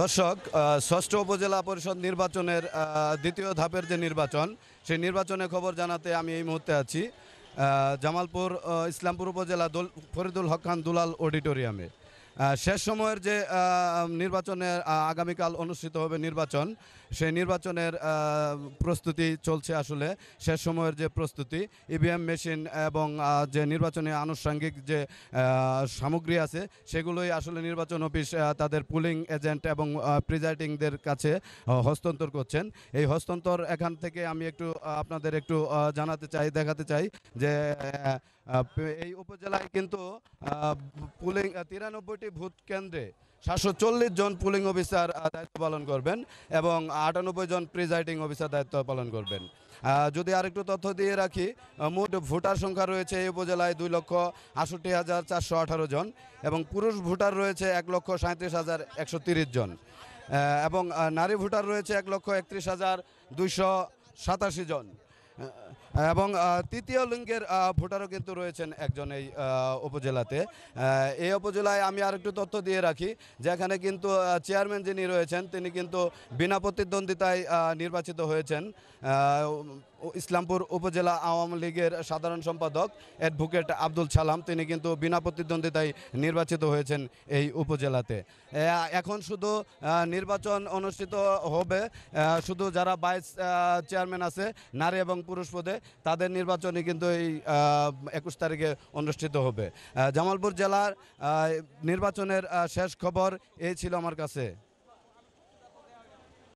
দর্শক ষষ্ঠ উপজেলা পরিষদ নির্বাচনের দ্বিতীয় ধাপের যে নির্বাচন সেই নির্বাচনে খবর জানাতে আমি এই মুহূর্তে আছি জামালপুর ইসলামপুর উপজেলা ফরিদুল হক খান দুলাল অডিটোরিয়ামে শেষ সময়ের যে নির্বাচনের আগামীকাল অনুষ্ঠিত হবে নির্বাচন সেই নির্বাচনের প্রস্তুতি চলছে আসলে শেষ সময়ের যে প্রস্তুতি ইভিএম e মেশিন এবং যে নির্বাচনে আনুষঙ্গিক যে সামগ্রী আছে সেগুলোই আসলে নির্বাচন অফিস তাদের পুলিং এজেন্ট এবং প্রিজাইডিংদের কাছে হস্তান্তর করছেন এই হস্তান্তর এখান থেকে আমি একটু আপনাদের একটু জানাতে চাই দেখাতে চাই যে এই উপজেলায় কিন্তু পুলিং তিরানব্বই আটটি ভূত কেন্দ্রে সাতশো চল্লিশ জন পুলিং অফিসার দায়িত্ব পালন করবেন এবং আটানব্বই জন প্রিজাইডিং অফিসার দায়িত্ব পালন করবেন যদি আরেকটু তথ্য দিয়ে রাখি মোট ভোটার সংখ্যা রয়েছে এই উপজেলায় দুই লক্ষ আষট্টি হাজার চারশো আঠারো জন এবং পুরুষ ভোটার রয়েছে এক লক্ষ সাঁত্রিশ হাজার একশো তিরিশ জন এবং নারী ভোটার রয়েছে এক লক্ষ একত্রিশ হাজার দুইশো সাতাশি জন এবং তৃতীয় লিঙ্গের ভোটারও কিন্তু রয়েছেন একজন এই উপজেলাতে এই উপজেলায় আমি আর একটু তথ্য দিয়ে রাখি যেখানে কিন্তু চেয়ারম্যান যিনি রয়েছেন তিনি কিন্তু বিনা প্রতিদ্বন্দ্বিতায় নির্বাচিত হয়েছেন ইসলামপুর উপজেলা আওয়ামী লীগের সাধারণ সম্পাদক অ্যাডভোকেট আব্দুল সালাম তিনি কিন্তু বিনা প্রতিদ্বন্দ্বিতায় নির্বাচিত হয়েছেন এই উপজেলাতে এখন শুধু নির্বাচন অনুষ্ঠিত হবে শুধু যারা ভাইস চেয়ারম্যান আছে নারী এবং পুরুষ পদে তাদের নির্বাচনই কিন্তু এই একুশ তারিখে অনুষ্ঠিত হবে জামালপুর জেলার নির্বাচনের শেষ খবর এই ছিল আমার কাছে